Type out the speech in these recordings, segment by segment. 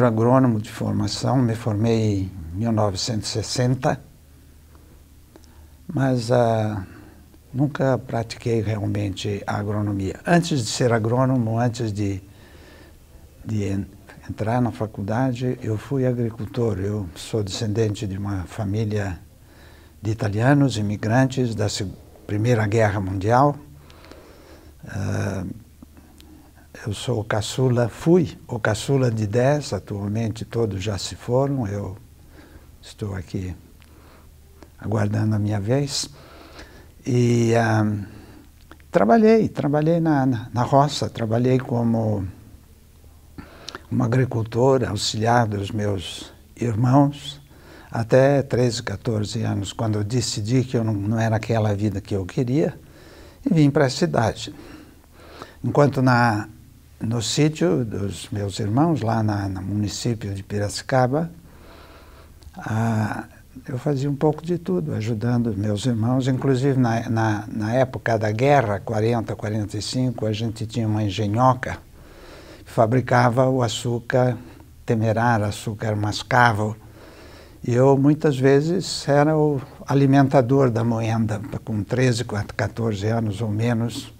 engenheiro agrônomo de formação, me formei em 1960, mas ah, nunca pratiquei realmente a agronomia. Antes de ser agrônomo, antes de, de entrar na faculdade, eu fui agricultor. Eu sou descendente de uma família de italianos, imigrantes da Primeira Guerra Mundial. Uh, eu sou o caçula, fui o caçula de dez, atualmente todos já se foram, eu estou aqui aguardando a minha vez. E um, ah, trabalhei, trabalhei na, na, na roça, trabalhei como uma agricultora, auxiliar dos meus irmãos, até 13, 14 anos, quando eu decidi que eu não, não era aquela vida que eu queria, e vim para a cidade. Enquanto na no sítio dos meus irmãos, lá na, no município de Piracicaba, eu fazia um pouco de tudo, ajudando meus irmãos. Inclusive, na, na, na, época da guerra, 40, 45, a gente tinha uma engenhoca que fabricava o açúcar temerário, açúcar mascavo. E eu, muitas vezes, era o alimentador da moenda, com 13, 14 anos ou menos,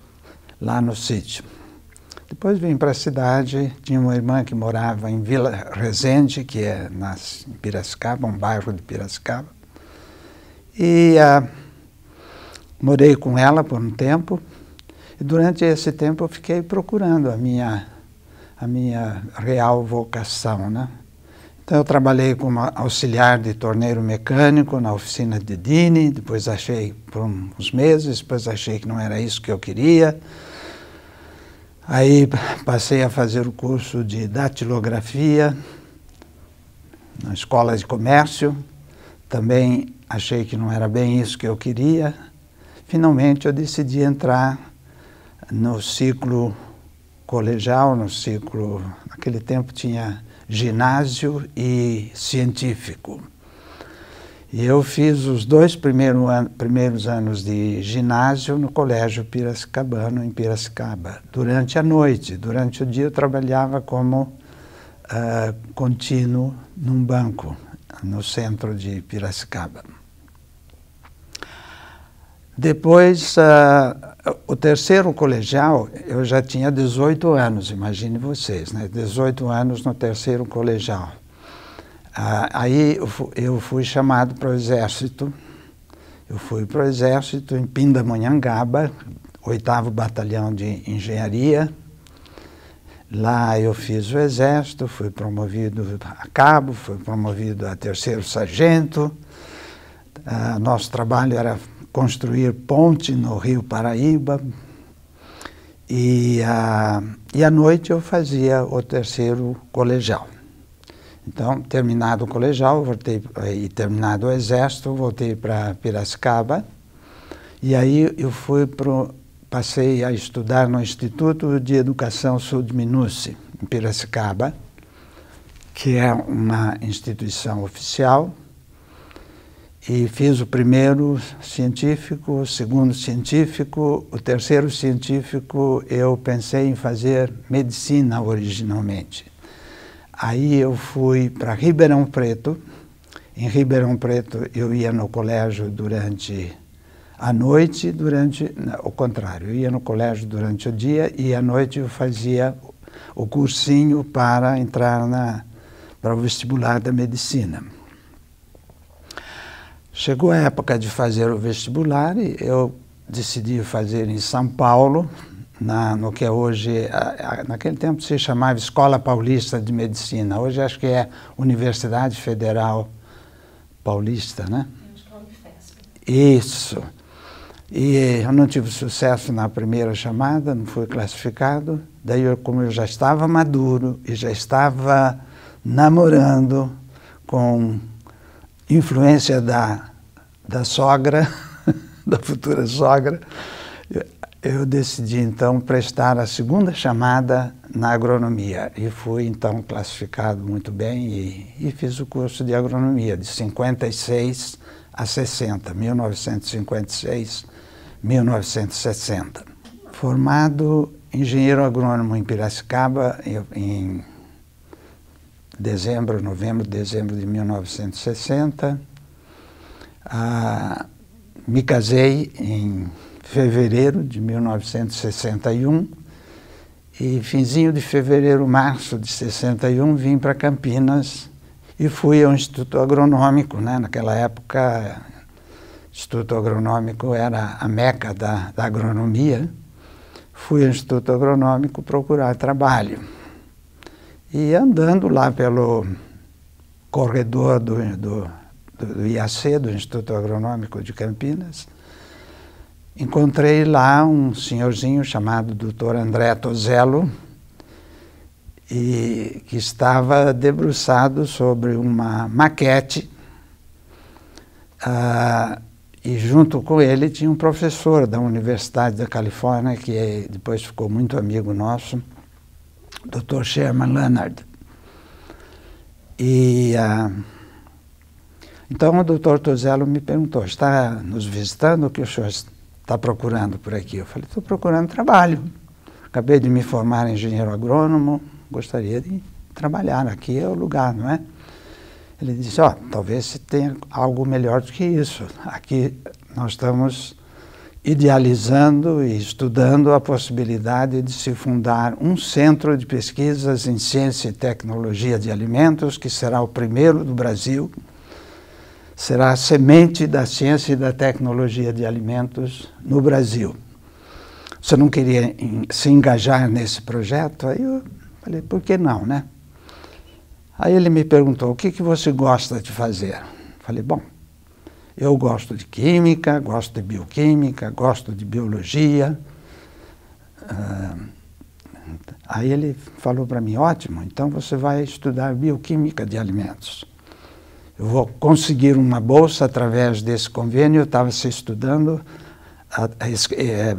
lá no sítio. Depois vim para a cidade, tinha uma irmã que morava em Vila Resende, que é nas, em Piracicaba, um bairro de Piracicaba. E ah, morei com ela por um tempo. E durante esse tempo eu fiquei procurando a minha, a minha real vocação, né? Então eu trabalhei como auxiliar de torneiro mecânico na oficina de Dini, depois achei por uns meses, depois achei que não era isso que eu queria. Aí passei a fazer o curso de datilografia na escola de comércio. Também achei que não era bem isso que eu queria. Finalmente eu decidi entrar no ciclo colegial, no ciclo, naquele tempo tinha ginásio e científico. E eu fiz os dois primeiro an primeiros anos de ginásio no Colégio Piracicabano, em Piracicaba, durante a noite. Durante o dia eu trabalhava como uh, contínuo num banco, no centro de Piracicaba. Depois, uh, o terceiro colegial, eu já tinha 18 anos, imagine vocês, né? 18 anos no terceiro colegial. Ah, aí eu fui, chamado para o exército. Eu fui para o exército em Pindamonhangaba, oitavo Batalhão de Engenharia. Lá eu fiz o exército, fui promovido a cabo, fui promovido a terceiro sargento. Ah, nosso trabalho era construir ponte no Rio Paraíba. E, ah, e à noite eu fazia o terceiro colegial. Então, terminado o colegial, voltei eh, e terminado o exército, voltei para Piracicaba. E aí eu fui pro, passei a estudar no Instituto de Educação Sul de em Piracicaba, que é uma instituição oficial. E fiz o primeiro científico, o segundo científico, o terceiro científico eu pensei em fazer medicina originalmente. Aí eu fui para Ribeirão Preto. Em Ribeirão Preto eu ia no colégio durante a noite, durante né, o contrário, eu ia no colégio durante o dia e à noite eu fazia o cursinho para entrar na para o vestibular da medicina. Chegou a época de fazer o vestibular e eu decidi fazer em São Paulo na, no que é hoje, a, a, naquele tempo se chamava Escola Paulista de Medicina, hoje acho que é Universidade Federal Paulista, né? É Isso. E eu não tive sucesso na primeira chamada, não fui classificado. Daí, eu, como eu já estava maduro e já estava namorando com influência da, da sogra, da futura sogra, eu decidi então prestar a segunda chamada na agronomia e fui então classificado muito bem e, e fiz o curso de agronomia de 56 a 60, 1956, 1960. Formado engenheiro agrônomo em Piracicaba em dezembro, novembro, dezembro de 1960. Ah, me casei em fevereiro de 1961 e finzinho de fevereiro, março de 61, vim para Campinas e fui ao Instituto Agronômico, né? Naquela época, Instituto Agronômico era a meca da, da agronomia. Fui ao Instituto Agronômico procurar trabalho. E andando lá pelo corredor do, do, do IAC, do Instituto Agronômico de Campinas, encontrei lá um senhorzinho chamado Dr. André Tozello, e que estava debruçado sobre uma maquete. Uh, e junto com ele tinha um professor da Universidade da Califórnia, que é, depois ficou muito amigo nosso, Dr. Sherman Leonard. E, uh, então o Dr. Tozello me perguntou: está nos visitando? O que o senhor está procurando por aqui? Eu falei, estou procurando trabalho. Acabei de me formar em engenheiro agrônomo, gostaria de trabalhar, aqui é o lugar, não é? Ele disse, ó, oh, talvez você tenha algo melhor do que isso. Aqui nós estamos idealizando e estudando a possibilidade de se fundar um centro de pesquisas em ciência e tecnologia de alimentos, que será o primeiro do Brasil, será a semente da ciência e da tecnologia de alimentos no Brasil. Você não queria se engajar nesse projeto? Aí eu falei, por que não, né? Aí ele me perguntou, o que, que você gosta de fazer? Falei, bom, eu gosto de química, gosto de bioquímica, gosto de biologia. Ah, aí ele falou para mim, ótimo, então você vai estudar bioquímica de alimentos. Eu vou conseguir uma bolsa através desse convênio. Estava se estudando a, a, eh,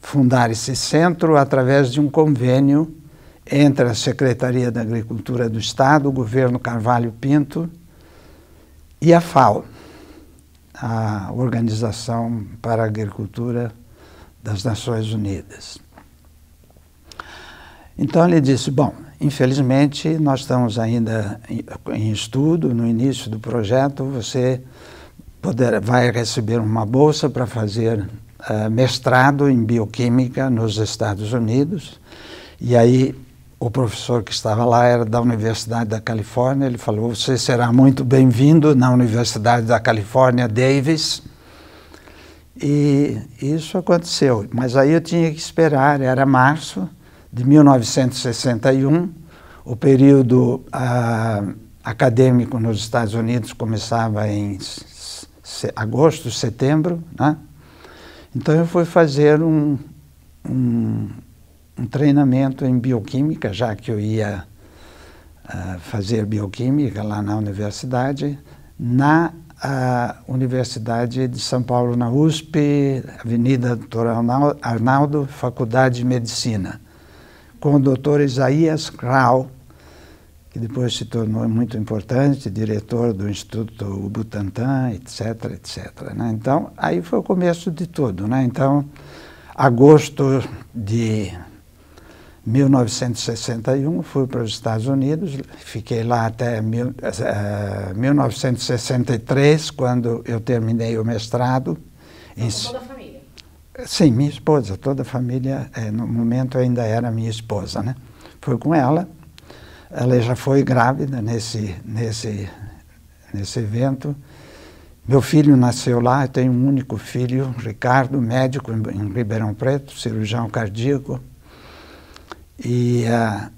fundar esse centro através de um convênio entre a Secretaria da Agricultura do Estado, o governo Carvalho Pinto e a FAO, a Organização para a Agricultura das Nações Unidas. Então ele disse: Bom, Infelizmente, nós estamos ainda em estudo, no início do projeto, você poder, vai receber uma bolsa para fazer uh, mestrado em bioquímica nos Estados Unidos. E aí o professor que estava lá era da Universidade da Califórnia, ele falou, você será muito bem-vindo na Universidade da Califórnia, Davis. E isso aconteceu, mas aí eu tinha que esperar, era março, de 1961, o período ah, acadêmico nos Estados Unidos começava em agosto, setembro, né? Então eu fui fazer um, um, um, treinamento em bioquímica, já que eu ia ah, fazer bioquímica lá na universidade, na ah, Universidade de São Paulo, na USP, Avenida Doutor Arnaldo, Faculdade de Medicina com o doutor Isaías Krau, que depois se tornou muito importante, diretor do Instituto Butantan, etc, etc. Né? Então, aí foi o começo de tudo. Né? Então, agosto de 1961, fui para os Estados Unidos, fiquei lá até mil, uh, eh, 1963, quando eu terminei o mestrado. Então, em, Sim, minha esposa, toda a família, é, no momento ainda era minha esposa, né? Foi com ela, ela já foi grávida nesse, nesse, nesse evento. Meu filho nasceu lá, eu tenho um único filho, Ricardo, médico em Ribeirão Preto, cirurgião cardíaco. E, uh,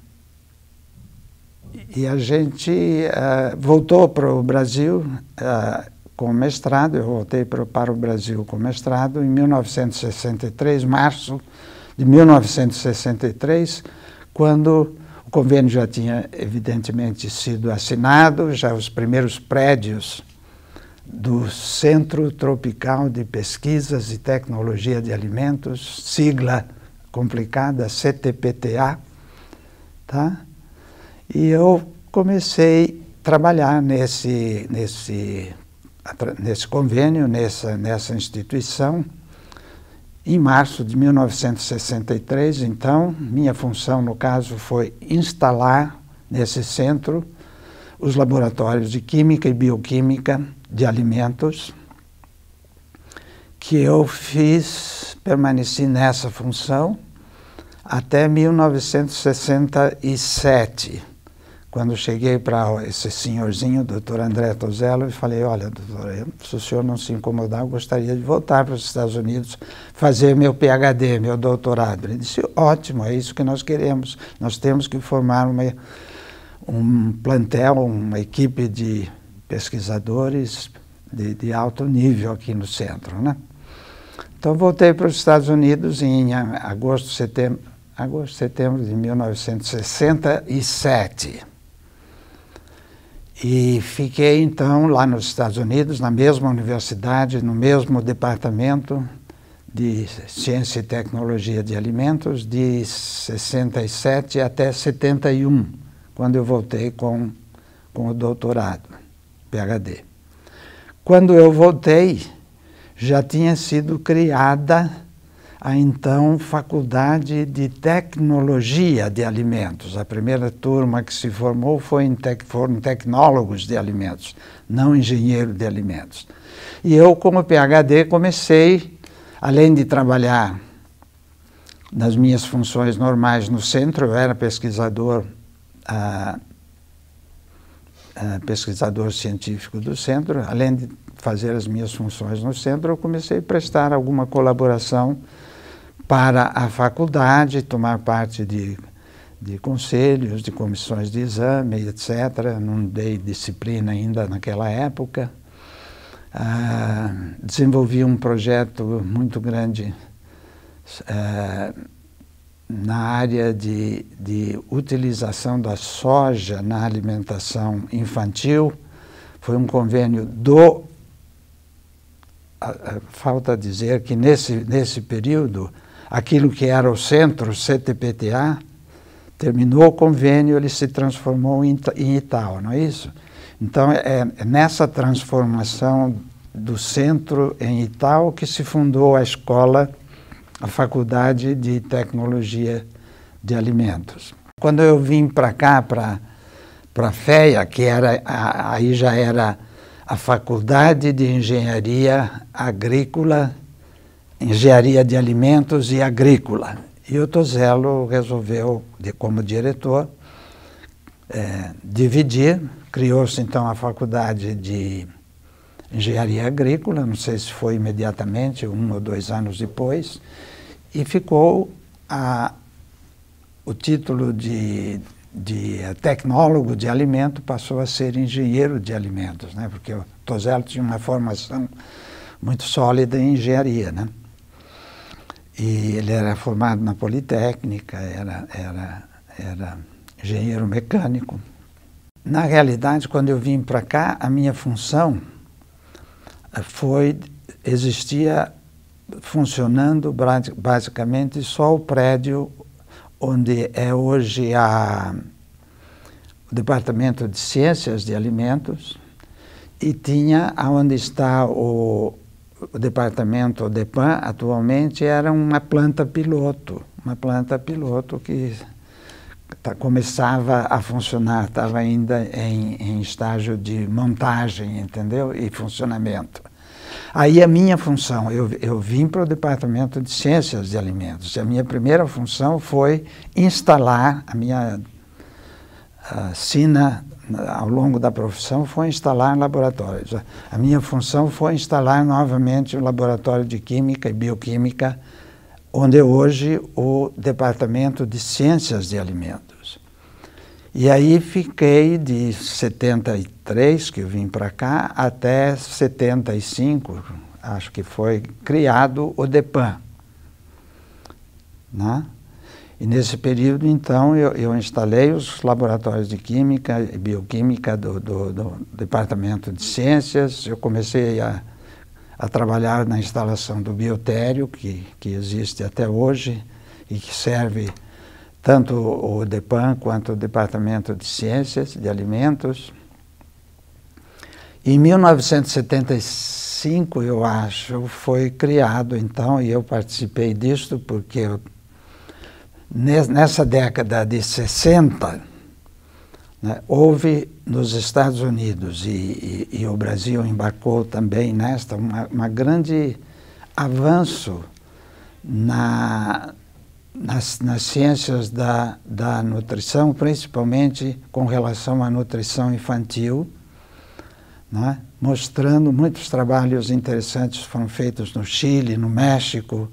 e a gente uh, voltou para o Brasil. Uh, com mestrado, eu voltei para, para o Brasil com mestrado em 1963, março de 1963, quando o convênio já tinha evidentemente sido assinado, já os primeiros prédios do Centro Tropical de Pesquisas e Tecnologia de Alimentos, sigla complicada CTPTA, tá? E eu comecei a trabalhar nesse nesse nesse convênio, nessa, nessa instituição. Em março de 1963, então, minha função, no caso, foi instalar nesse centro os laboratórios de Química e Bioquímica de Alimentos, que eu fiz, permaneci nessa função até 1967. Quando cheguei para esse senhorzinho, doutor André Tozello, e falei, olha, doutor, se o senhor não se incomodar, eu gostaria de voltar para os Estados Unidos fazer meu PhD, meu doutorado. Ele disse, ótimo, é isso que nós queremos. Nós temos que formar uma, um plantel, uma equipe de pesquisadores de, de alto nível aqui no centro, né? Então voltei para os Estados Unidos em agosto, setembro, agosto, setembro de 1967. E fiquei então lá nos Estados Unidos, na mesma universidade, no mesmo departamento de Ciência e Tecnologia de Alimentos, de 67 até 71, quando eu voltei com, com o doutorado, PhD. Quando eu voltei, já tinha sido criada a então Faculdade de Tecnologia de Alimentos. A primeira turma que se formou foi em tec, foram tecnólogos de alimentos, não engenheiro de alimentos. E eu, como PhD, comecei, além de trabalhar nas minhas funções normais no centro, eu era pesquisador ah, eh, pesquisador científico do centro, além de fazer as minhas funções no centro, eu comecei a prestar alguma colaboração para a faculdade, tomar parte de, de conselhos, de comissões de exame, etc. Não dei disciplina ainda naquela época. Ah, desenvolvi um projeto muito grande eh, na área de, de utilização da soja na alimentação infantil, foi um convênio do. A, a, falta dizer que nesse, nesse período, aquilo que era o centro, o CTPTA, terminou o convênio, ele se transformou em, em Itaú, não é isso? Então, é, é nessa transformação do centro em Itaú que se fundou a escola a Faculdade de Tecnologia de Alimentos. Quando eu vim para cá, para a FEA, que era, aí já era a Faculdade de Engenharia Agrícola, Engenharia de Alimentos e Agrícola. E o Tozelo resolveu, de, como diretor, é, dividir, criou-se então a Faculdade de Engenharia Agrícola, não sei se foi imediatamente, um ou dois anos depois, e ficou a, o título de, de eh, tecnólogo de alimento passou a ser engenheiro de alimentos, né? porque o Tozelo tinha uma formação muito sólida em engenharia. Né? E ele era formado na Politécnica, era, era, era engenheiro mecânico. Na realidade, quando eu vim para cá, a minha função eh, foi, existia funcionando basicamente só o prédio onde é hoje a, o Departamento de Ciências de Alimentos e tinha onde está o, o Departamento DEPAN atualmente era uma planta piloto, uma planta piloto que tá, começava a funcionar, estava ainda em, em estágio de montagem, entendeu? E funcionamento. Aí a minha função, eu, eu vim para o Departamento de Ciências de Alimentos, e a minha primeira função foi instalar, a minha a sina ao longo da profissão foi instalar laboratórios. A minha função foi instalar novamente o laboratório de Química e Bioquímica, onde é hoje o Departamento de Ciências de Alimentos. E aí fiquei de 73, que eu vim para cá, até 75, acho que foi criado o DEPAN. Né? E nesse período, então, eu, eu, instalei os laboratórios de Química e Bioquímica do, do, do Departamento de Ciências. Eu comecei a, a, trabalhar na instalação do biotério, que, que existe até hoje e que serve tanto o DEPAN quanto o Departamento de Ciências de Alimentos. Em 1975, eu acho, foi criado então, e eu participei disso porque eu, nessa década de 60, né, houve nos Estados Unidos, e, e, e, o Brasil embarcou também nesta, uma, uma grande avanço na, nas, nas ciências da, da nutrição, principalmente com relação à nutrição infantil, né? mostrando muitos trabalhos interessantes foram feitos no Chile, no México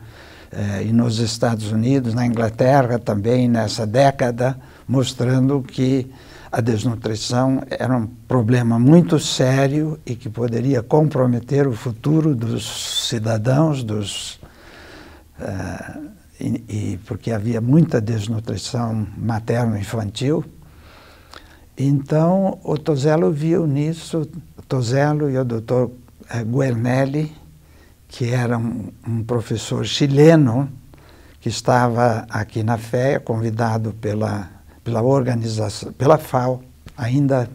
eh, e nos Estados Unidos, na Inglaterra também nessa década, mostrando que a desnutrição era um problema muito sério e que poderia comprometer o futuro dos cidadãos, dos eh, e, e porque havia muita desnutrição materno-infantil. Então, o Tozello viu nisso, o Tozello e o doutor eh, Guernelli, que era um, um, professor chileno, que estava aqui na FEA, convidado pela, pela organização, pela FAO, ainda.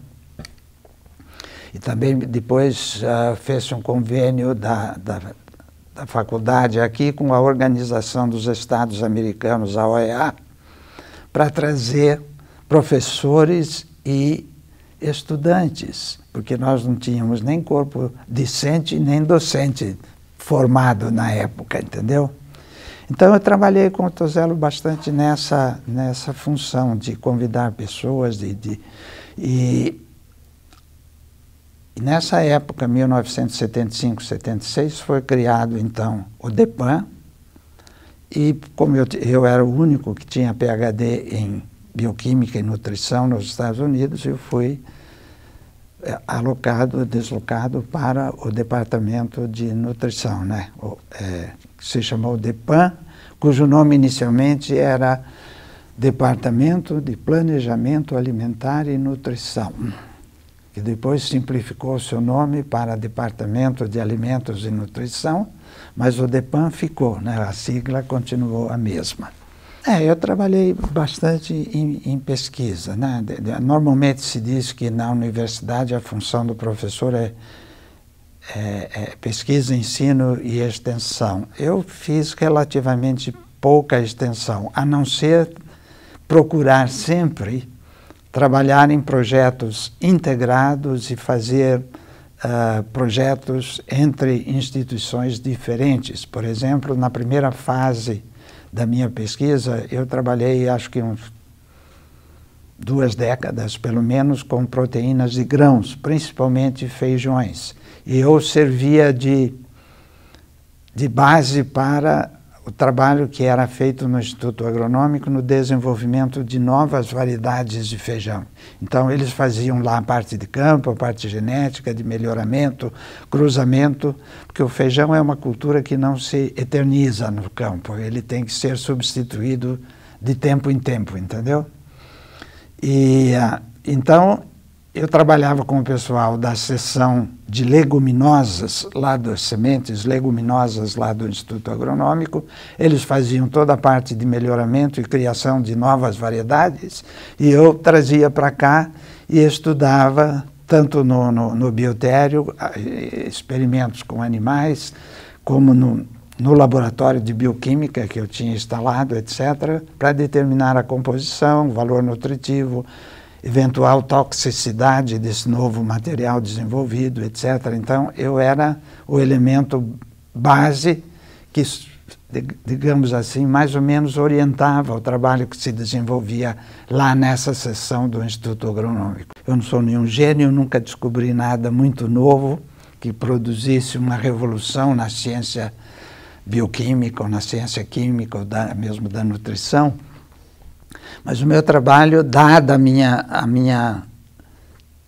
E também depois uh, fez um convênio da, da, da faculdade aqui com a Organização dos Estados Americanos, a OEA, para trazer professores e estudantes, porque nós não tínhamos nem corpo discente nem docente formado na época, entendeu? Então eu trabalhei com o Tozelo bastante nessa, nessa função de convidar pessoas de, de e nessa época, 1975, 76, foi criado então o DEPAN, e como eu, eu era o único que tinha PhD em bioquímica e nutrição nos Estados Unidos, eu fui eh, alocado, deslocado para o departamento de nutrição, né? O, é, que se chamou DEPAN, cujo nome inicialmente era Departamento de Planejamento Alimentar e Nutrição depois simplificou seu nome para Departamento de Alimentos e Nutrição, mas o DEPAN ficou, né? a sigla continuou a mesma. É, eu trabalhei bastante em, em pesquisa. Né? De, de, normalmente se diz que na universidade a função do professor é, é, é pesquisa, ensino e extensão. Eu fiz relativamente pouca extensão, a não ser procurar sempre trabalhar em projetos integrados e fazer uh, projetos entre instituições diferentes. Por exemplo, na primeira fase da minha pesquisa, eu trabalhei, acho que uns duas décadas, pelo menos, com proteínas de grãos, principalmente feijões. E eu servia de, de base para o trabalho que era feito no Instituto Agronômico no desenvolvimento de novas variedades de feijão. Então, eles faziam lá a parte de campo, a parte genética, de melhoramento, cruzamento, porque o feijão é uma cultura que não se eterniza no campo, ele tem que ser substituído de tempo em tempo, entendeu? E ah, então eu trabalhava com o pessoal da seção de leguminosas, lá das sementes leguminosas, lá do Instituto Agronômico. Eles faziam toda a parte de melhoramento e criação de novas variedades, e eu trazia para cá e estudava, tanto no, no, no biotério, experimentos com animais, como no, no laboratório de bioquímica que eu tinha instalado, etc., para determinar a composição, o valor nutritivo eventual toxicidade desse novo material desenvolvido, etc. Então, eu era o elemento base que, digamos assim, mais ou menos orientava o trabalho que se desenvolvia lá nessa sessão do Instituto Agronômico. Eu não sou nenhum gênio, nunca descobri nada muito novo que produzisse uma revolução na ciência bioquímica ou na ciência química ou da, mesmo da nutrição, mas o meu trabalho, dada a minha, a minha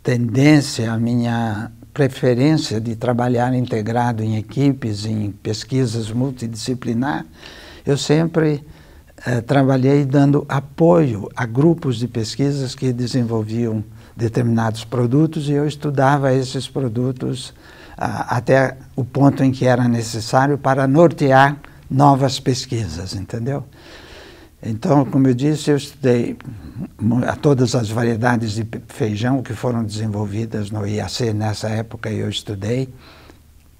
tendência, a minha preferência de trabalhar integrado em equipes, em pesquisas multidisciplinar, eu sempre eh, trabalhei dando apoio a grupos de pesquisas que desenvolviam determinados produtos e eu estudava esses produtos ah, até o ponto em que era necessário para nortear novas pesquisas, entendeu? Então, como eu disse, eu estudei a todas as variedades de feijão que foram desenvolvidas no IAC nessa época, eu estudei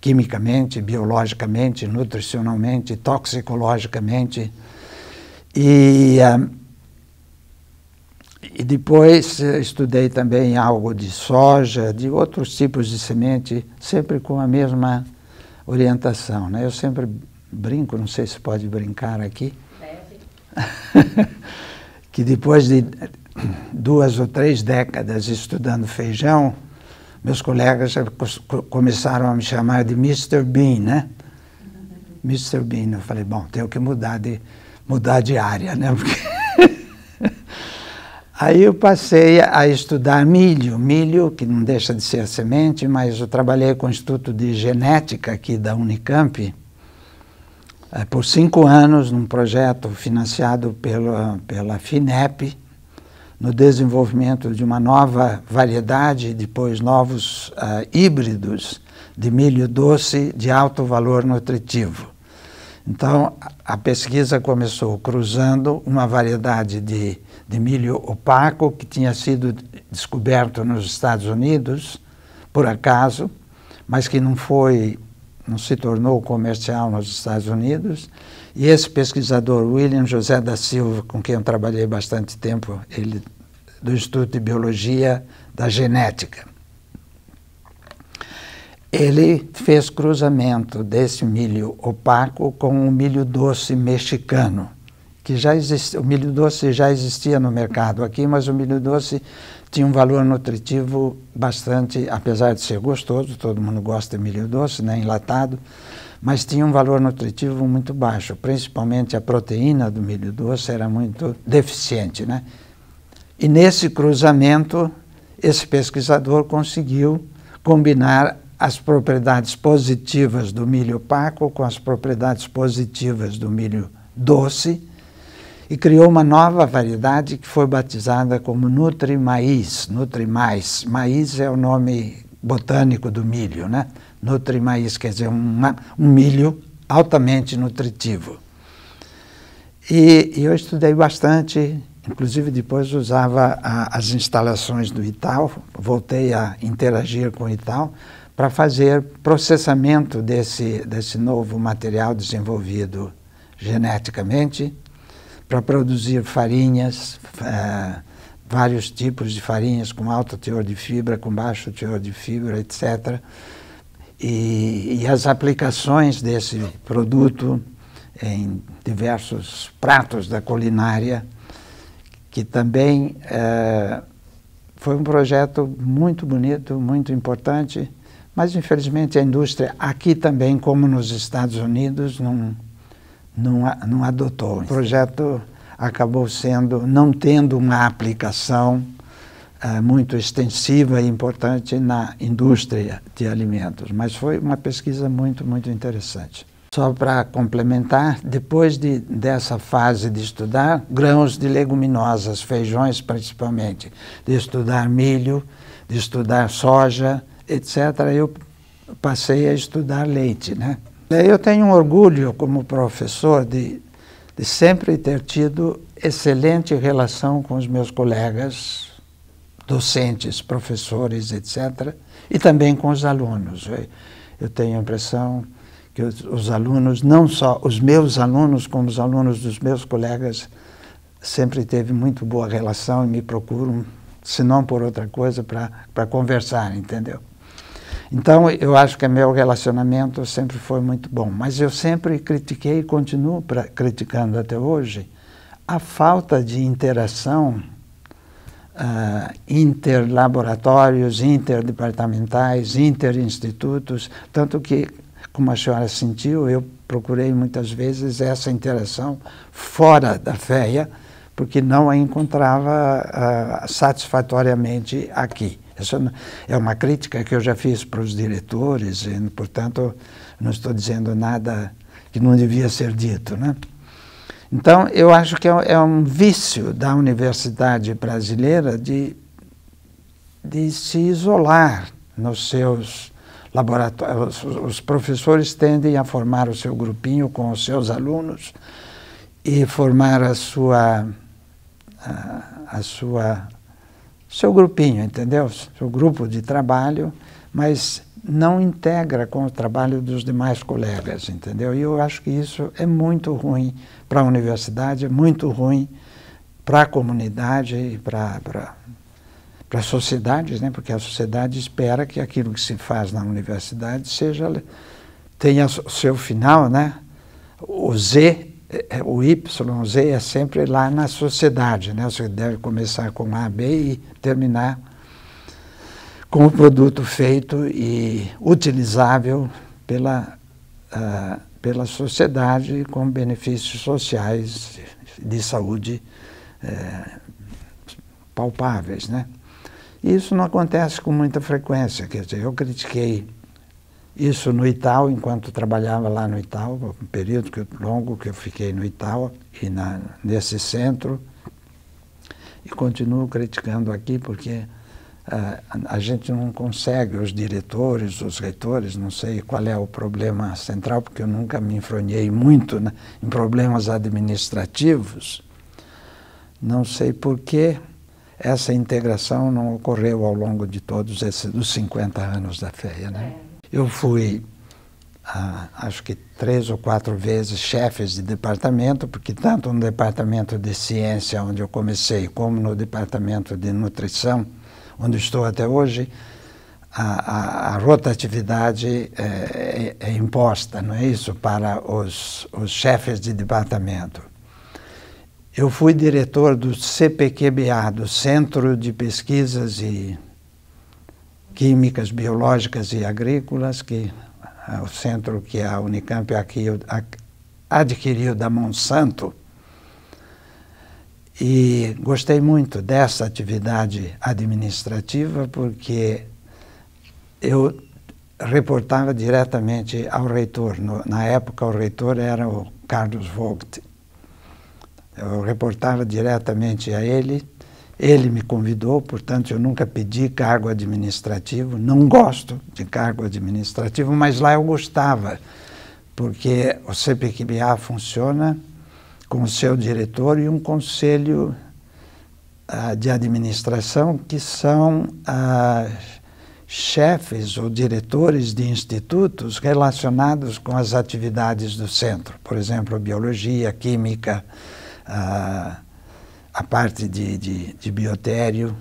quimicamente, biologicamente, nutricionalmente, toxicologicamente. E, uh, e depois estudei também algo de soja, de outros tipos de semente, sempre com a mesma orientação. Né? Eu sempre brinco, não sei se pode brincar aqui, que depois de duas ou três décadas estudando feijão, meus colegas começaram a me chamar de Mr. Bean, né? Mr. Bean, eu falei, bom, tenho que mudar de, mudar de área, né? Porque Aí eu passei a estudar milho, milho que não deixa de ser a semente, mas eu trabalhei com o Instituto de Genética aqui da Unicamp, é, por cinco anos num projeto financiado pela, pela FINEP, no desenvolvimento de uma nova variedade, depois novos uh, híbridos de milho doce de alto valor nutritivo. Então, a pesquisa começou cruzando uma variedade de, de milho opaco que tinha sido descoberto nos Estados Unidos, por acaso, mas que não foi não se tornou comercial nos Estados Unidos. E esse pesquisador, William José da Silva, com quem eu trabalhei bastante tempo, ele do Instituto de Biologia da Genética, ele fez cruzamento desse milho opaco com o um milho doce mexicano, que já existia, o milho doce já existia no mercado aqui, mas o milho doce tinha um valor nutritivo bastante, apesar de ser gostoso, todo mundo gosta de milho doce, né, enlatado, mas tinha um valor nutritivo muito baixo, principalmente a proteína do milho doce era muito deficiente, né? E nesse cruzamento, esse pesquisador conseguiu combinar as propriedades positivas do milho opaco com as propriedades positivas do milho doce e criou uma nova variedade que foi batizada como Nutri Maiz, Nutri Mais. Maiz é o nome botânico do milho, né? Nutri Maiz quer dizer uma, um milho altamente nutritivo. E, e, eu estudei bastante, inclusive depois usava a, as instalações do Ital, voltei a interagir com o Ital para fazer processamento desse, desse novo material desenvolvido geneticamente para produzir farinhas, eh, vários tipos de farinhas com alto teor de fibra, com baixo teor de fibra, etc. E, e as aplicações desse produto em diversos pratos da culinária, que também eh, foi um projeto muito bonito, muito importante, mas infelizmente a indústria aqui também, como nos Estados Unidos, não não, não adotou. O é. projeto acabou sendo, não tendo uma aplicação é, muito extensiva e importante na indústria de alimentos, mas foi uma pesquisa muito, muito interessante. Só para complementar, depois de, dessa fase de estudar, grãos de leguminosas, feijões principalmente, de estudar milho, de estudar soja, etc., eu passei a estudar leite, né? É, eu tenho um orgulho como professor de, de sempre ter tido excelente relação com os meus colegas docentes, professores, etc., e também com os alunos. Eu tenho a impressão que os, os alunos, não só os meus alunos, como os alunos dos meus colegas, sempre teve muito boa relação e me procuram, se não por outra coisa, para conversar, entendeu? Então, eu acho que meu relacionamento sempre foi muito bom, mas eu sempre critiquei e continuo pra, criticando até hoje a falta de interação uh, interlaboratórios, interdepartamentais, interinstitutos, tanto que, como a senhora sentiu, eu procurei muitas vezes essa interação fora da FEA, porque não a encontrava uh, satisfatoriamente aqui. Essa é, é uma crítica que eu já fiz para os diretores, e, portanto, não estou dizendo nada que não devia ser dito. Né? Então, eu acho que é um é vício da universidade brasileira de, de se isolar nos seus laboratórios. Os professores tendem a formar o seu grupinho com os seus alunos e formar a sua, a, a sua seu grupinho, entendeu? Seu grupo de trabalho, mas não integra com o trabalho dos demais colegas, entendeu? E eu acho que isso é muito ruim para a universidade, é muito ruim para a comunidade e para para as sociedades, né? porque a sociedade espera que aquilo que se faz na universidade seja tenha seu final, né? o Z é, é, o Z é sempre lá na sociedade, né? Você deve começar com A, B e terminar com o produto feito e utilizável pela, uh, pela sociedade com benefícios sociais de saúde uh, palpáveis, né? E isso não acontece com muita frequência, quer dizer, eu critiquei isso no Itaú, enquanto trabalhava lá no Itaú, um período que, longo que eu fiquei no Itaú e na, nesse centro. E continuo criticando aqui porque uh, a gente não consegue, os diretores, os reitores, não sei qual é o problema central, porque eu nunca me enfronhei muito né, em problemas administrativos. Não sei por que essa integração não ocorreu ao longo de todos esses dos 50 anos da FEA, né? É. Eu fui, ah, acho que três ou quatro vezes, chefes de departamento, porque tanto no departamento de ciência, onde eu comecei, como no departamento de nutrição, onde estou até hoje, a, a, a rotatividade é, é, é, imposta, não é isso, para os, os chefes de departamento. Eu fui diretor do CPQBA, do Centro de Pesquisas e químicas, biológicas e agrícolas, que o centro que é a Unicamp aqui adquiriu da Monsanto. E gostei muito dessa atividade administrativa, porque eu reportava diretamente ao reitor. No, na época, o reitor era o Carlos Vogt. Eu reportava diretamente a ele ele me convidou, portanto, eu nunca pedi cargo administrativo, não gosto de cargo administrativo, mas lá eu gostava, porque o CPQBA funciona com o seu diretor e um conselho ah, de administração que são ah, chefes ou diretores de institutos relacionados com as atividades do centro, por exemplo, biologia, química, ah, a parte de, de, de biotério,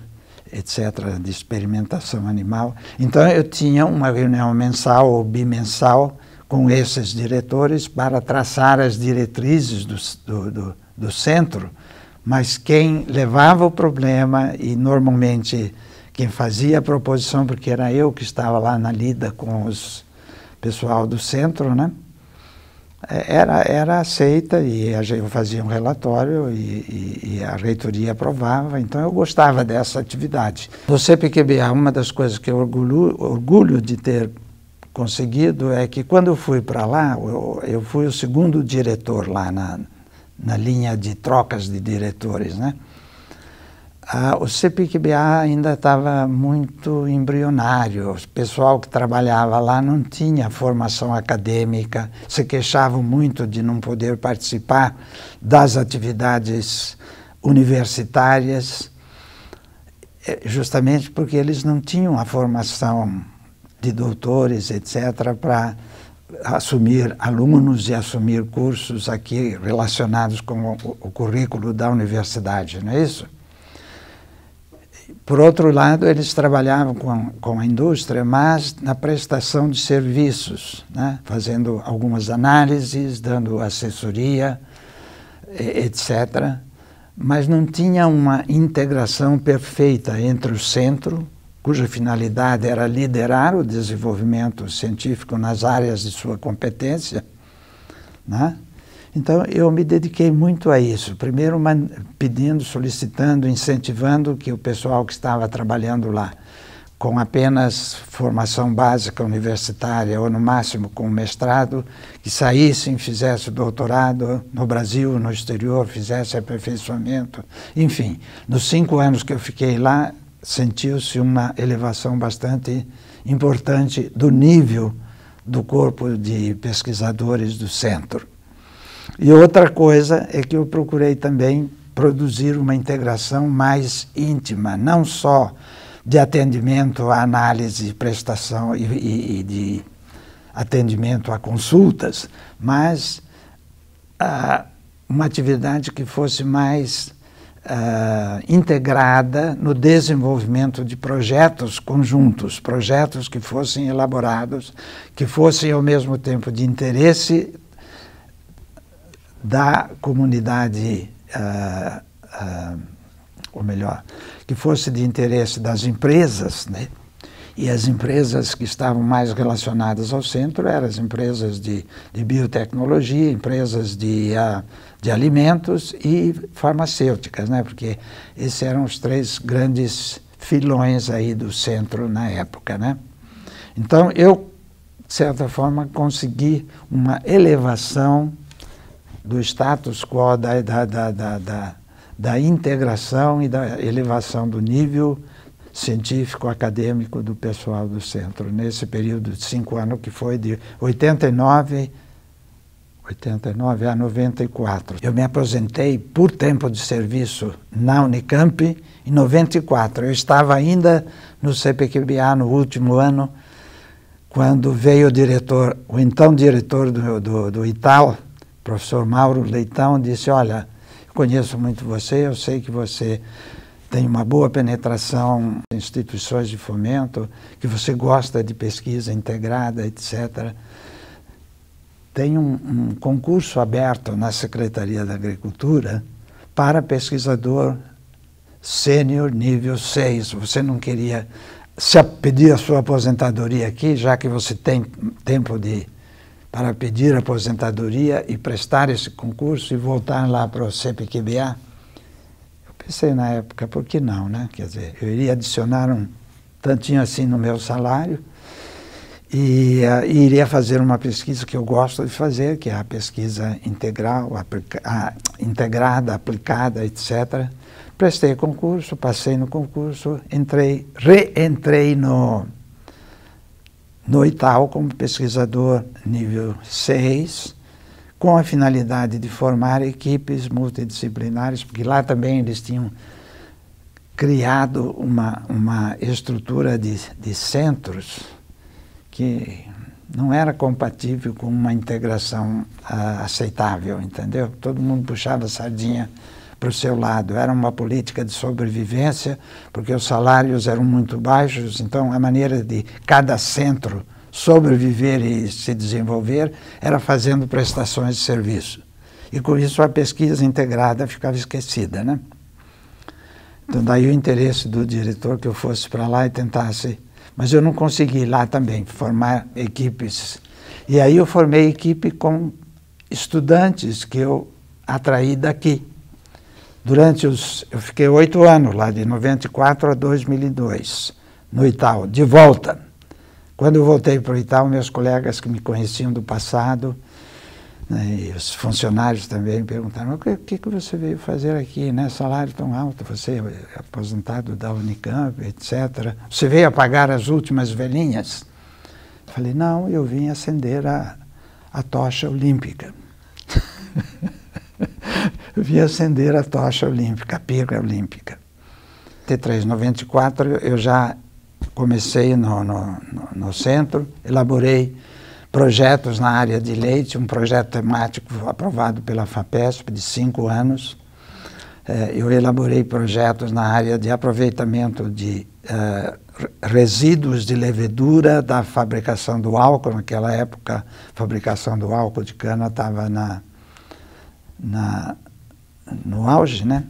etc., de experimentação animal. Então, eu tinha uma reunião mensal ou bimensal com esses diretores para traçar as diretrizes do, do, do, do centro, mas quem levava o problema e normalmente quem fazia a proposição, porque era eu que estava lá na lida com os pessoal do centro, né? É, era, era aceita e eu fazia um relatório e, e, e, a reitoria aprovava, então eu gostava dessa atividade. No CPQBA, uma das coisas que eu orgulho, orgulho de ter conseguido é que quando eu fui para lá, eu, eu, fui o segundo diretor lá na, na linha de trocas de diretores, né? o CPQBA ainda estava muito embrionário. O pessoal que trabalhava lá não tinha formação acadêmica, se queixavam muito de não poder participar das atividades universitárias, eh, justamente porque eles não tinham a formação de doutores, etc., para assumir alunos e assumir cursos aqui relacionados com o, o currículo da universidade, não é isso? Por outro lado, eles trabalhavam com, com a indústria, mas na prestação de serviços, né? fazendo algumas análises, dando assessoria, etc. Mas não tinha uma integração perfeita entre o centro, cuja finalidade era liderar o desenvolvimento científico nas áreas de sua competência, né? Então, eu me dediquei muito a isso. Primeiro, pedindo, solicitando, incentivando que o pessoal que estava trabalhando lá, com apenas formação básica universitária, ou no máximo com mestrado, que saíssem, fizesse doutorado no Brasil, no exterior, fizesse aperfeiçoamento. Enfim, nos cinco anos que eu fiquei lá, sentiu-se uma elevação bastante importante do nível do corpo de pesquisadores do centro. E outra coisa é que eu procurei também produzir uma integração mais íntima, não só de atendimento à análise, prestação e, e, e de atendimento a consultas, mas ah, uma atividade que fosse mais ah, integrada no desenvolvimento de projetos conjuntos, projetos que fossem elaborados, que fossem ao mesmo tempo de interesse da comunidade, ah, ah, ou melhor, que fosse de interesse das empresas, né? E as empresas que estavam mais relacionadas ao centro eram as empresas de, de biotecnologia, empresas de, ah, de alimentos e farmacêuticas, né? Porque esses eram os três grandes filões aí do centro na época, né? Então eu, de certa forma, consegui uma elevação do status quo, da, da, da, da, da integração e da elevação do nível científico acadêmico do pessoal do centro, nesse período de cinco anos que foi de 89 89 a 94. Eu me aposentei por tempo de serviço na Unicamp em 94. Eu estava ainda no CPQBA no último ano, quando veio o diretor, o então diretor do, do, do Ital, o professor Mauro Leitão disse, olha, conheço muito você, eu sei que você tem uma boa penetração em instituições de fomento, que você gosta de pesquisa integrada, etc. Tem um, um concurso aberto na Secretaria da Agricultura para pesquisador sênior nível 6. Você não queria se pedir a sua aposentadoria aqui, já que você tem tempo de para pedir aposentadoria e prestar esse concurso e voltar lá para o CPQBA? Eu pensei na época, por que não, né? Quer dizer, eu iria adicionar um tantinho assim no meu salário e, uh, e iria fazer uma pesquisa que eu gosto de fazer, que é a pesquisa integral, aplica a, integrada, aplicada, etc. Prestei concurso, passei no concurso, entrei, reentrei no no Itaú como pesquisador nível 6, com a finalidade de formar equipes multidisciplinares, porque lá também eles tinham criado uma, uma estrutura de, de centros que não era compatível com uma integração uh, aceitável, entendeu? Todo mundo puxava sardinha para o seu lado. Era uma política de sobrevivência, porque os salários eram muito baixos, então a maneira de cada centro sobreviver e se desenvolver era fazendo prestações de serviço. E com isso a pesquisa integrada ficava esquecida, né? Então daí o interesse do diretor que eu fosse para lá e tentasse, mas eu não consegui lá também formar equipes. E aí eu formei equipe com estudantes que eu atraí daqui Durante os. Eu fiquei oito anos lá, de 94 a 2002, no Itaú, de volta. Quando eu voltei para o Itaú, meus colegas que me conheciam do passado, né, e os funcionários também me perguntaram: o que, que, você veio fazer aqui, né? Salário tão alto, você é aposentado da Unicamp, etc. Você veio apagar as últimas velhinhas? falei: não, eu vim acender a, a tocha olímpica. vi acender a tocha olímpica, a pica olímpica. Em 94 eu já comecei no, no, no centro, elaborei projetos na área de leite, um projeto temático aprovado pela FAPESP de cinco anos. Eh, eu elaborei projetos na área de aproveitamento de eh, resíduos de levedura da fabricação do álcool. Naquela época, a fabricação do álcool de cana estava na, na, no auge, né?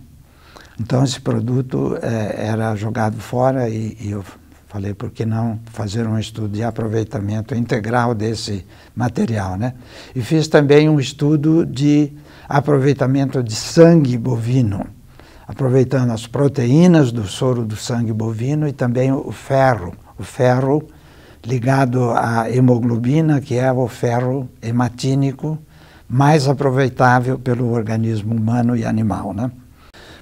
Então esse produto é, era jogado fora e, e, eu falei por que não fazer um estudo de aproveitamento integral desse material, né? E fiz também um estudo de aproveitamento de sangue bovino, aproveitando as proteínas do soro do sangue bovino e também o ferro, o ferro ligado à hemoglobina, que é o ferro hematínico, mais aproveitável pelo organismo humano e animal, né?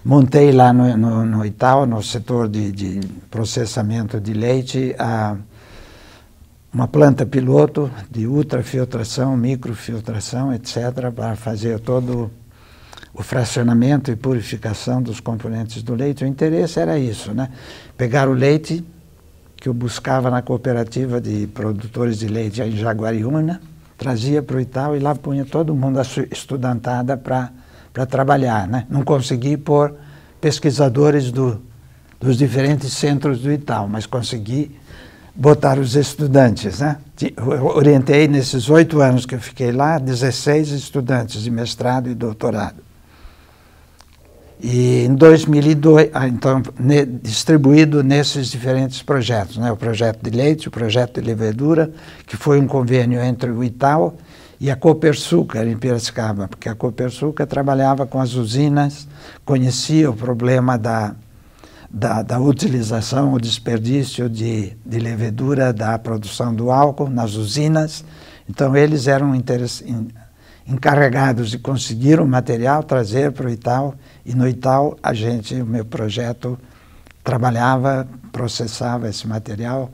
Montei lá no, no, no Itaú, no setor de, de processamento de leite, a, uma planta piloto de ultrafiltração, microfiltração, etc., para fazer todo o fracionamento e purificação dos componentes do leite. O interesse era isso, né? Pegar o leite que eu buscava na cooperativa de produtores de leite em Jaguariúna, trazia para o Itaú e lá punha todo mundo estudantada para trabalhar. Né? Não consegui pôr pesquisadores do, dos diferentes centros do Itaú, mas consegui botar os estudantes. Né? Eu orientei nesses oito anos que eu fiquei lá, 16 estudantes de mestrado e doutorado. E em 2002, ah, então, ne, distribuído nesses diferentes projetos, né? o projeto de leite, o projeto de levedura, que foi um convênio entre o Itaú e a Copersuca, em Piracicaba, porque a Copersuca trabalhava com as usinas, conhecia o problema da, da, da utilização, o desperdício de, de levedura da produção do álcool nas usinas, então eles eram interessados encarregados de conseguir o material, trazer para o Itaú, e no Itaú a gente, o meu projeto trabalhava, processava esse material,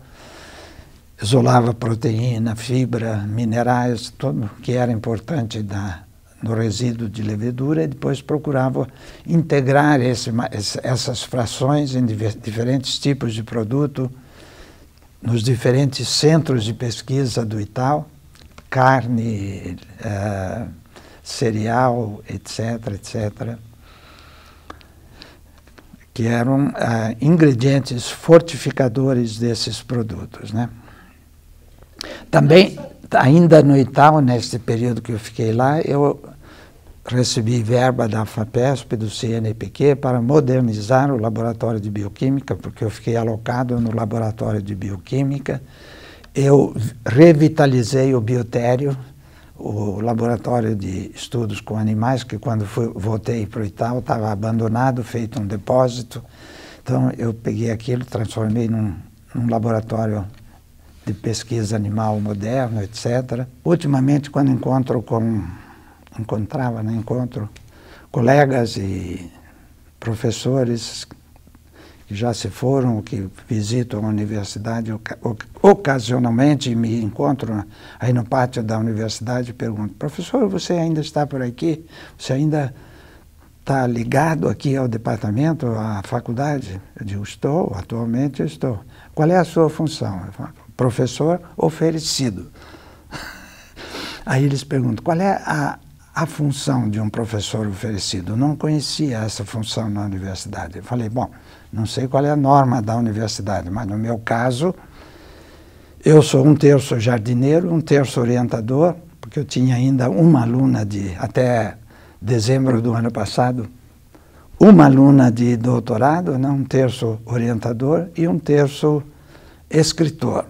isolava proteína, fibra, minerais, tudo que era importante da, no resíduo de levedura e depois procurava integrar esse, essas frações em diferentes tipos de produto nos diferentes centros de pesquisa do Itaú carne, uh, cereal, etc., etc., que eram uh, ingredientes fortificadores desses produtos. Né? Também, ainda no Itaú, neste período que eu fiquei lá, eu recebi verba da FAPESP, do CNPq, para modernizar o laboratório de bioquímica, porque eu fiquei alocado no laboratório de bioquímica, eu revitalizei o biotério, o laboratório de estudos com animais, que quando fui, voltei para o Itaú estava abandonado, feito um depósito. Então eu peguei aquilo, transformei num, num laboratório de pesquisa animal moderno, etc. Ultimamente, quando encontro com encontrava, né, encontro colegas e professores que já se foram, que visitam a universidade ocasionalmente, me encontram aí no pátio da universidade e perguntam, professor, você ainda está por aqui? Você ainda está ligado aqui ao departamento, à faculdade? Eu digo, estou, atualmente estou. Qual é a sua função? Eu falo, professor oferecido. Aí eles perguntam, qual é a, a função de um professor oferecido? Eu não conhecia essa função na universidade. Eu falei, bom, não sei qual é a norma da universidade, mas no meu caso, eu sou um terço jardineiro, um terço orientador, porque eu tinha ainda uma aluna de, até dezembro do ano passado, uma aluna de doutorado, né, um terço orientador e um terço escritor.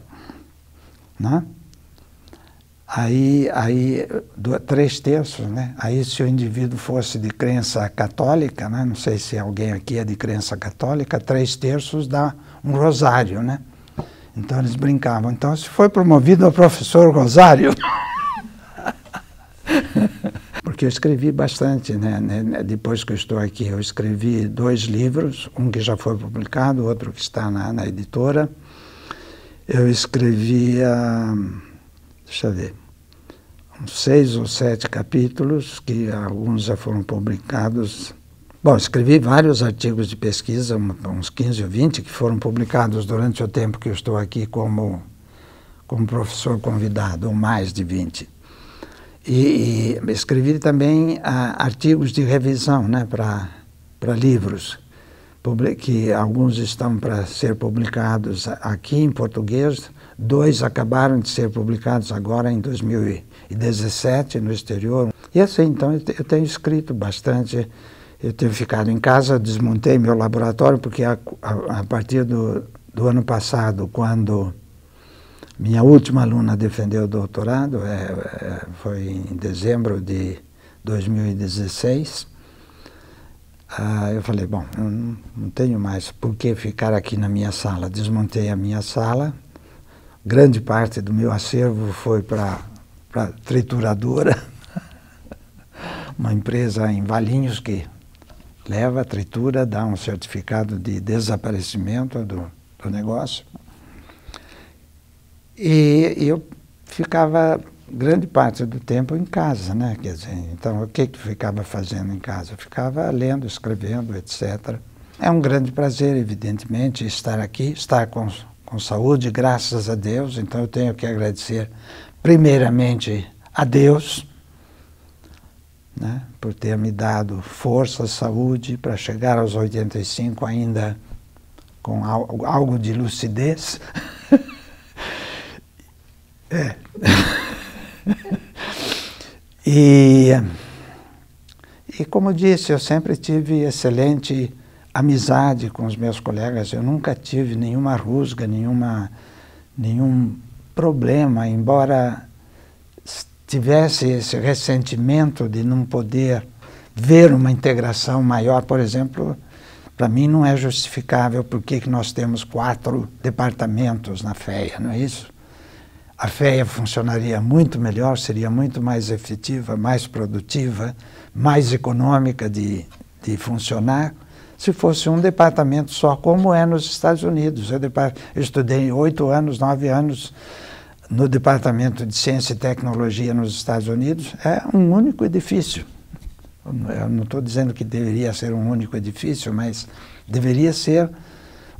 Né? aí, aí três terços, né? Aí se o indivíduo fosse de crença católica, né? não sei se alguém aqui é de crença católica, três terços dá um rosário, né? Então eles brincavam. Então se foi promovido a professor Rosário. Porque eu escrevi bastante, né? Né? né? Depois que eu estou aqui, eu escrevi dois livros, um que já foi publicado, outro que está na, na editora. Eu escrevia Uh deixa eu ver, uns seis ou sete capítulos, que alguns já foram publicados. Bom, escrevi vários artigos de pesquisa, uns 15 ou 20, que foram publicados durante o tempo que eu estou aqui como, como professor convidado, ou mais de 20. E, e escrevi também ah, artigos de revisão né, para livros, que alguns estão para ser publicados aqui em português, dois acabaram de ser publicados agora em 2017 no exterior. E assim, então eu tenho escrito bastante. Eu tenho ficado em casa, desmontei meu laboratório, porque a, a, a partir do, do ano passado, quando minha última aluna defendeu o doutorado, é, é foi em dezembro de 2016. Ah, eu falei, bom, eu não tenho mais por que ficar aqui na minha sala. Desmontei a minha sala, grande parte do meu acervo foi para a trituradora, uma empresa em Valinhos que leva, tritura, dá um certificado de desaparecimento do, do negócio. E eu ficava grande parte do tempo em casa, né? Quer dizer, então o que que ficava fazendo em casa? Eu ficava lendo, escrevendo, etc. É um grande prazer, evidentemente, estar aqui, estar com com saúde, graças a Deus. Então eu tenho que agradecer, primeiramente, a Deus, né, por ter me dado força, saúde, para chegar aos 85 ainda com algo de lucidez. é. e, e, como disse, eu sempre tive excelente amizade com os meus colegas, eu nunca tive nenhuma rusga, nenhuma, nenhum problema, embora tivesse esse ressentimento de não poder ver uma integração maior, por exemplo, para mim não é justificável porque que nós temos quatro departamentos na FEA, não é isso? A FEA funcionaria muito melhor, seria muito mais efetiva, mais produtiva, mais econômica de, de funcionar se fosse um departamento só, como é nos Estados Unidos. Eu, eu estudei oito anos, nove anos no Departamento de Ciência e Tecnologia nos Estados Unidos. É um único edifício. Eu não estou dizendo que deveria ser um único edifício, mas deveria ser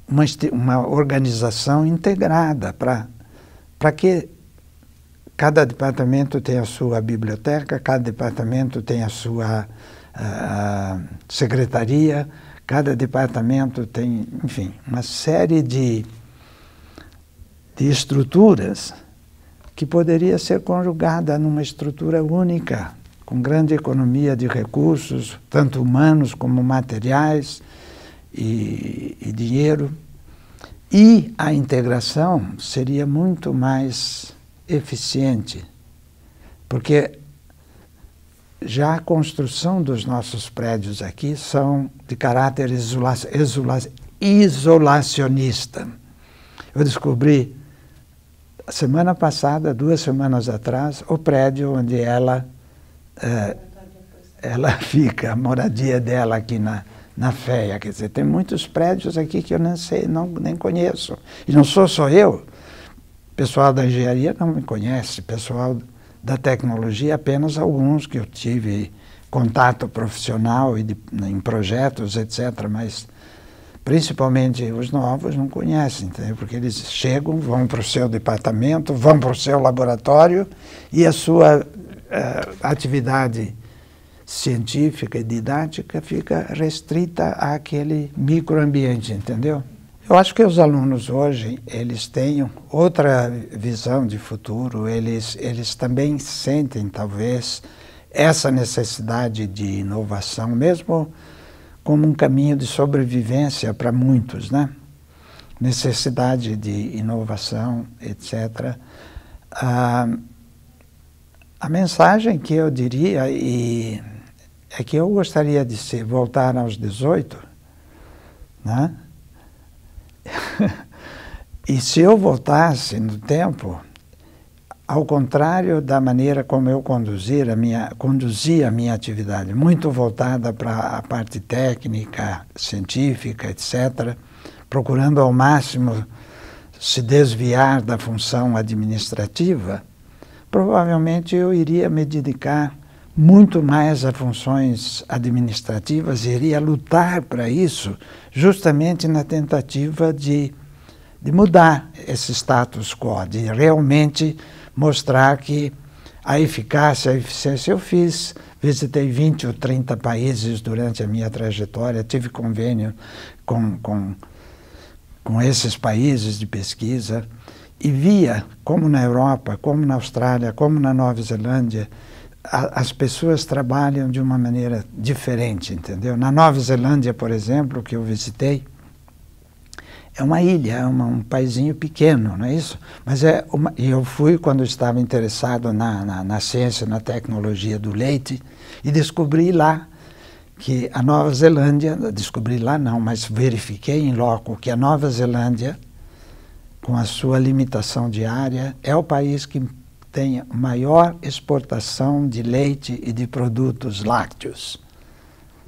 uma, uma organização integrada para que cada departamento tenha a sua biblioteca, cada departamento tenha a sua ah, secretaria, Cada departamento tem, enfim, uma série de, de estruturas que poderia ser conjugada numa estrutura única, com grande economia de recursos, tanto humanos como materiais e, e dinheiro. E a integração seria muito mais eficiente, porque já a construção dos nossos prédios aqui são de caráter isola isola isolacionista. Eu descobri semana passada, duas semanas atrás, o prédio onde ela, é, ela fica, a moradia dela aqui na, na FEA. Quer dizer, tem muitos prédios aqui que eu nem sei, não, nem conheço. E não sou só eu. pessoal da engenharia não me conhece, pessoal da tecnologia, apenas alguns que eu tive contato profissional e de, né, em projetos, etc. Mas principalmente os novos não conhecem, entendeu? porque eles chegam, vão para o seu departamento, vão para o seu laboratório e a sua uh, atividade científica e didática fica restrita àquele microambiente, entendeu? Eu acho que os alunos hoje, eles têm outra visão de futuro, eles, eles também sentem, talvez, essa necessidade de inovação, mesmo como um caminho de sobrevivência para muitos, né? Necessidade de inovação, etc. Ah, a mensagem que eu diria e é que eu gostaria de se voltar aos 18, né? e se eu voltasse no tempo, ao contrário da maneira como eu conduzir a minha, conduzia a minha atividade, muito voltada para a parte técnica, científica, etc., procurando ao máximo se desviar da função administrativa, provavelmente eu iria me dedicar muito mais a funções administrativas, iria lutar para isso, justamente na tentativa de, de mudar esse status quo, de realmente mostrar que a eficácia, a eficiência eu fiz. Visitei 20 ou 30 países durante a minha trajetória, tive convênio com, com, com esses países de pesquisa e via como na Europa, como na Austrália, como na Nova Zelândia, a, as pessoas trabalham de uma maneira diferente, entendeu? Na Nova Zelândia, por exemplo, que eu visitei, é uma ilha, é uma, um paizinho pequeno, não é isso? Mas é uma, e eu fui quando estava interessado na, na, na ciência, na tecnologia do leite, e descobri lá que a Nova Zelândia, descobri lá não, mas verifiquei em loco que a Nova Zelândia, com a sua limitação de área, é o país que tem maior exportação de leite e de produtos lácteos.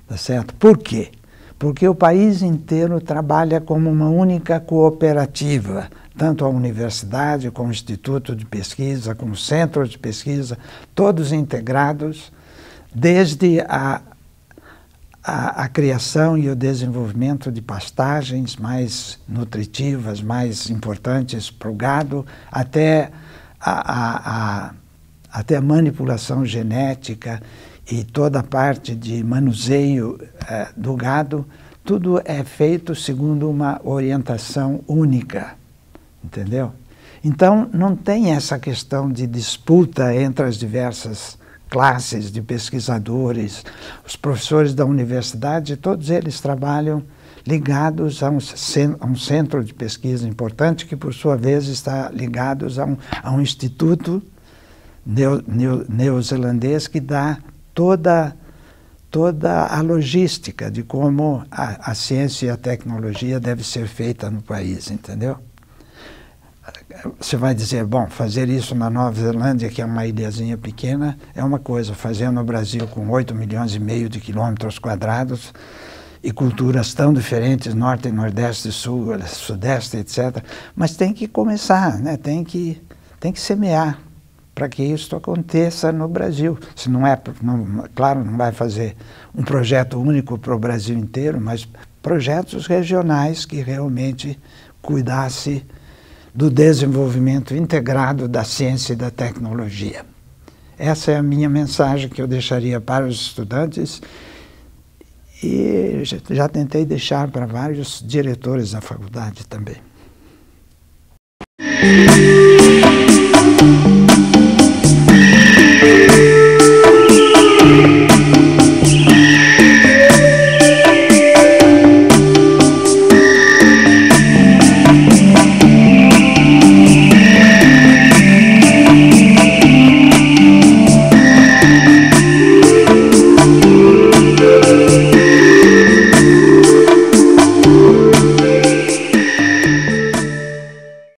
Tá certo? Por quê? Porque o país inteiro trabalha como uma única cooperativa, tanto a universidade, como o instituto de pesquisa, como o centro de pesquisa, todos integrados, desde a, a, a, criação e o desenvolvimento de pastagens mais nutritivas, mais importantes para o gado, até a, a, a, até a manipulação genética e toda a parte de manuseio eh, do gado, tudo é feito segundo uma orientação única, entendeu? Então, não tem essa questão de disputa entre as diversas classes de pesquisadores. Os professores da universidade, todos eles trabalham ligados a um, a um, centro de pesquisa importante, que por sua vez está ligados a um, a um instituto neo, neo, neozelandês que dá toda, toda a logística de como a, a ciência e a tecnologia deve ser feita no país, entendeu? você vai dizer, bom, fazer isso na Nova Zelândia, que é uma ilhazinha pequena, é uma coisa, fazer no Brasil com 8 milhões e meio de quilômetros quadrados e culturas tão diferentes, norte, nordeste, sul, sudeste, etc. Mas tem que começar, né? tem, que, tem que semear para que isso aconteça no Brasil. Se não é, não, claro, não vai fazer um projeto único para o Brasil inteiro, mas projetos regionais que realmente cuidasse do desenvolvimento integrado da ciência e da tecnologia. Essa é a minha mensagem que eu deixaria para os estudantes e já tentei deixar para vários diretores da faculdade também.